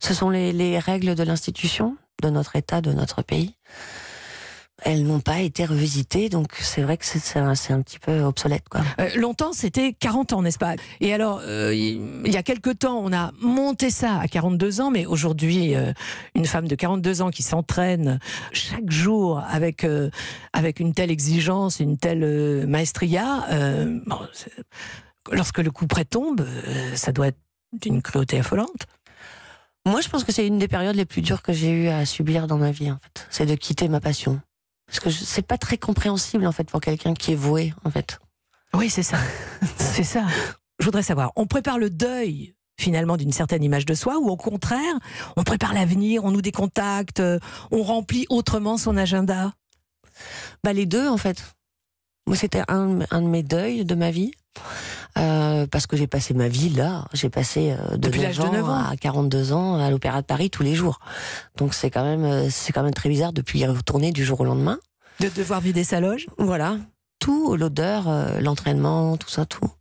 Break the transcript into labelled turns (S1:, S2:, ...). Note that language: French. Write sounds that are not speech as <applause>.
S1: Ce sont les, règles de l'institution, de notre État, de notre pays. Elles n'ont pas été revisitées, donc c'est vrai que c'est un, petit peu obsolète. Euh,
S2: longtemps, c'était 40 ans, n'est-ce pas Et alors, euh, il y a quelque temps, on a monté ça à 42 ans, mais aujourd'hui, euh, une femme de 42 ans qui s'entraîne chaque jour avec, avec une telle exigence, une telle maestria, lorsque le coup près tombe, ça doit être d'une cruauté affolante.
S1: Moi, je pense que c'est une des périodes les plus dures que j'ai eu à subir dans ma vie, en fait. C'est de quitter ma passion.
S2: Parce que c'est pas très compréhensible, en fait, pour quelqu'un qui est voué, en fait. Oui, c'est ça. <laughs> c'est ça. Je voudrais savoir, on prépare le deuil finalement d'une certaine image de soi ou au contraire, on prépare l'avenir, on nous décontacte, euh, on remplit autrement son
S1: agenda Bah les deux en fait. Moi c'était un, de mes deuils de ma vie parce que j'ai passé ma vie là. J'ai passé euh, de 9, ans de 9 ans à 42 ans à l'Opéra de Paris tous les jours. Donc c'est quand même euh, c'est quand même très bizarre de y retourner du
S3: jour au lendemain. De devoir vider sa loge. Voilà, tout l'odeur, euh, l'entraînement, tout ça, tout.